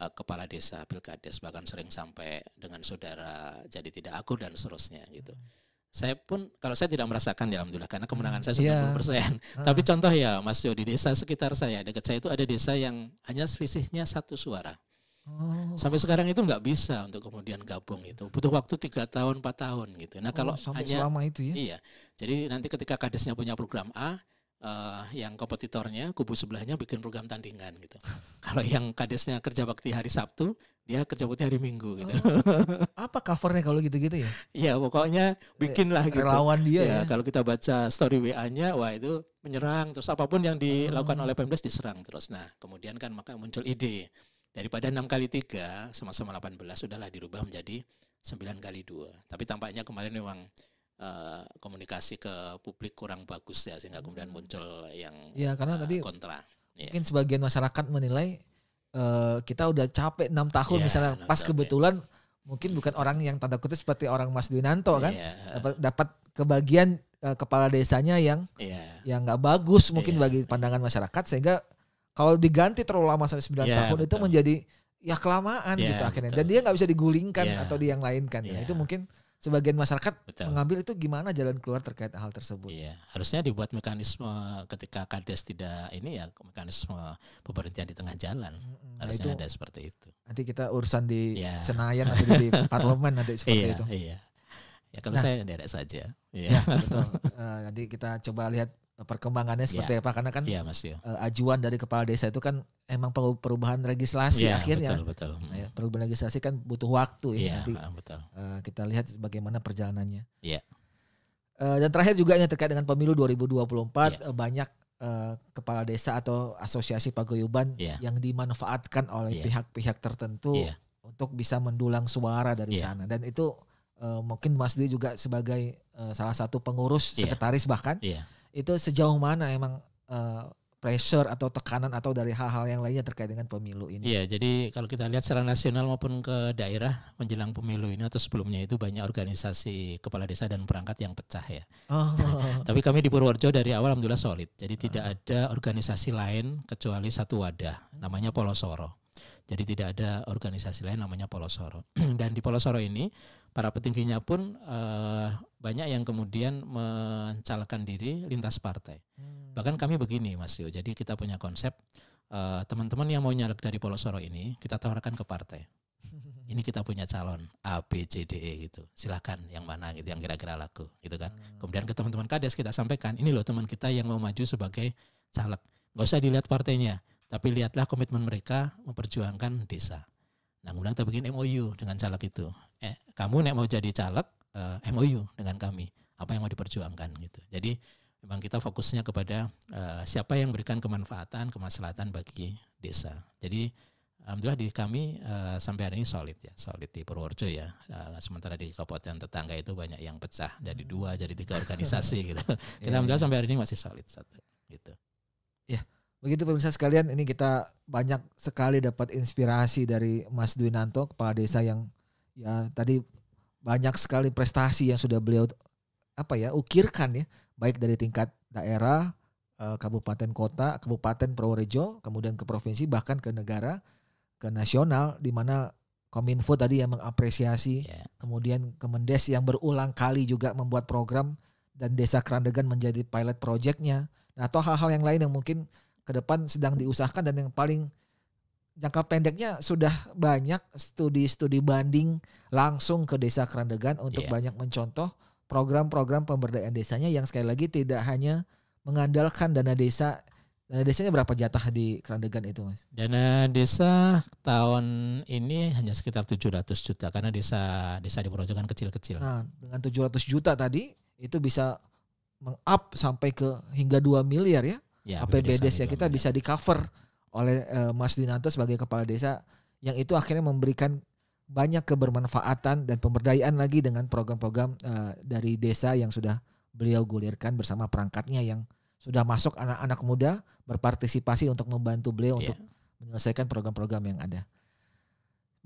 Eh, kepala desa pilkades bahkan sering sampai dengan saudara jadi tidak akur dan seterusnya gitu. Hmm saya pun kalau saya tidak merasakan ya alhamdulillah karena kemenangan saya 90 iya. yeah. persen. Ah. Tapi contoh ya Mas Yo di desa sekitar saya dekat saya itu ada desa yang hanya selisihnya satu suara. Oh. Sampai sekarang itu nggak bisa untuk kemudian gabung itu butuh waktu tiga tahun empat tahun gitu. Nah oh, kalau oh, hanya selama itu ya. Iya. Jadi nanti ketika kadesnya punya program A, uh, yang kompetitornya kubu sebelahnya bikin program tandingan gitu. Kalau yang kadesnya kerja bakti hari Sabtu, dia kerja bakti hari Minggu gitu. Oh, apa covernya kalau gitu-gitu ya? Iya, pokoknya bikin lah gitu. Relawan dia ya. ya. Kalau kita baca story WA-nya, wah itu menyerang terus apapun yang dilakukan oh. oleh Pemdes diserang terus. Nah, kemudian kan maka muncul ide daripada enam kali 3 sama-sama 18 sudahlah dirubah menjadi 9 kali dua. Tapi tampaknya kemarin memang uh, komunikasi ke publik kurang bagus ya sehingga kemudian muncul yang ya karena uh, tadi kontra iya. mungkin ya. sebagian masyarakat menilai uh, kita udah capek enam tahun ya, misalnya pas tahun, iya. kebetulan mungkin bukan orang yang tanda kutip seperti orang Mas Dinanto kan ya. dapat dapat kebagian uh, kepala desanya yang ya. yang nggak bagus mungkin ya. bagi pandangan masyarakat sehingga kalau diganti terlalu lama sampai 9 ya, tahun betul. itu menjadi ya kelamaan ya, gitu akhirnya betul. dan dia nggak bisa digulingkan ya. atau di yang lain kan nah, ya. itu mungkin sebagian masyarakat Betul. mengambil itu gimana jalan keluar terkait hal tersebut. Iya, harusnya dibuat mekanisme ketika kades tidak ini ya mekanisme pemberhentian di tengah jalan. Nah, harusnya itu, ada seperti itu. Nanti kita urusan di ya. Senayan atau di parlemen nanti seperti iya, itu. Iya. Ya kalau nah, saya ya, derek saja. Iya, ya, betul. Uh, nanti kita coba lihat Eh, perkembangannya iya. seperti yeah. apa karena kan yeah, mas, yeah. Iya. ajuan dari kepala desa itu kan emang perubahan legislasi yeah, akhirnya betul, betul. Nah, hmm. ya, perubahan legislasi kan butuh waktu ya yeah, nanti ah, betul. Uh, kita lihat bagaimana perjalanannya yeah. Iya. uh, dan terakhir juga yang terkait dengan pemilu 2024 yeah. uh, banyak uh, kepala desa atau asosiasi paguyuban yeah. yang dimanfaatkan oleh pihak-pihak yeah. tertentu yeah. untuk bisa mendulang suara dari yeah. sana dan itu uh, mungkin Mas Dwi juga sebagai uh, salah satu pengurus yeah. sekretaris bahkan yeah itu sejauh mana emang uh, pressure atau tekanan atau dari hal-hal yang lainnya terkait dengan pemilu ini. Iya, jadi kalau kita lihat secara nasional maupun ke daerah menjelang pemilu ini atau sebelumnya itu banyak organisasi kepala desa dan perangkat yang pecah ya. Oh. Tapi kami di Purworejo dari awal alhamdulillah solid. Jadi oh. tidak ada organisasi lain kecuali satu wadah namanya Polosoro. Jadi tidak ada organisasi lain namanya Polosoro. dan di Polosoro ini para petingginya pun uh, banyak yang kemudian mencalonkan diri lintas partai. Hmm. Bahkan kami begini Mas Rio. jadi kita punya konsep teman eh, teman-teman yang mau nyalek dari Polosoro ini kita tawarkan ke partai. ini kita punya calon A, B, C, D, E gitu. Silakan yang mana gitu, yang kira-kira laku gitu kan. Hmm. Kemudian ke teman-teman kades kita sampaikan, ini loh teman kita yang mau maju sebagai caleg. Gak usah dilihat partainya, tapi lihatlah komitmen mereka memperjuangkan desa. Nah kemudian kita bikin MOU dengan caleg itu eh, kamu nek mau jadi caleg eh, MOU dengan kami apa yang mau diperjuangkan gitu jadi memang kita fokusnya kepada eh, siapa yang berikan kemanfaatan kemaslahatan bagi desa jadi alhamdulillah di kami eh, sampai hari ini solid ya solid di Purworejo ya eh, sementara di kabupaten tetangga itu banyak yang pecah jadi hmm. dua jadi tiga organisasi gitu iya, kita yeah, alhamdulillah iya. sampai hari ini masih solid satu gitu ya yeah. Begitu pemirsa sekalian, ini kita banyak sekali dapat inspirasi dari Mas Dwi Nanto kepala desa yang ya tadi banyak sekali prestasi yang sudah beliau apa ya ukirkan ya baik dari tingkat daerah eh, kabupaten kota kabupaten Purworejo kemudian ke provinsi bahkan ke negara ke nasional di mana Kominfo tadi yang mengapresiasi yeah. kemudian Kemendes yang berulang kali juga membuat program dan Desa Kerandegan menjadi pilot projectnya nah, atau hal-hal yang lain yang mungkin ke depan sedang diusahakan dan yang paling jangka pendeknya sudah banyak studi-studi banding langsung ke desa Kerandegan untuk yeah. banyak mencontoh program-program pemberdayaan desanya yang sekali lagi tidak hanya mengandalkan dana desa. Dana desanya berapa jatah di Kerandegan itu, Mas? Dana desa tahun ini hanya sekitar 700 juta karena desa desa di kecil-kecil. Nah, dengan 700 juta tadi itu bisa meng-up sampai ke hingga 2 miliar ya. ya APBD ya kita bisa di cover oleh uh, Mas Dinanto sebagai kepala desa yang itu akhirnya memberikan banyak kebermanfaatan dan pemberdayaan lagi dengan program-program uh, dari desa yang sudah beliau gulirkan bersama perangkatnya yang sudah masuk anak-anak muda berpartisipasi untuk membantu beliau yeah. untuk iya. menyelesaikan program-program yang ada.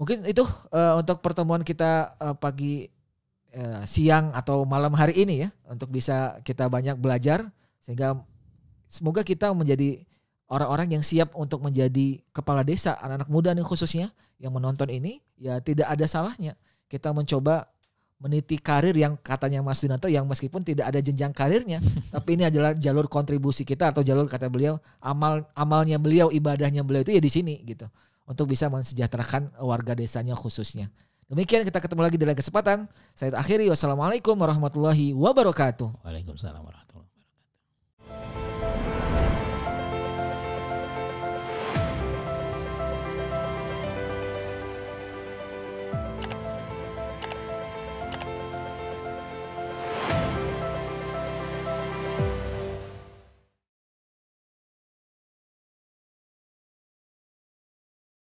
Mungkin itu uh, untuk pertemuan kita uh, pagi uh, siang atau malam hari ini ya untuk bisa kita banyak belajar sehingga semoga kita menjadi orang-orang yang siap untuk menjadi kepala desa, anak-anak muda nih khususnya yang menonton ini, ya tidak ada salahnya kita mencoba meniti karir yang katanya Mas Dinato yang meskipun tidak ada jenjang karirnya, tapi ini adalah jalur kontribusi kita atau jalur kata beliau amal amalnya beliau ibadahnya beliau itu ya di sini gitu untuk bisa mensejahterakan warga desanya khususnya. Demikian kita ketemu lagi di lain kesempatan. Saya akhiri wassalamualaikum warahmatullahi wabarakatuh. Waalaikumsalam warahmatullahi.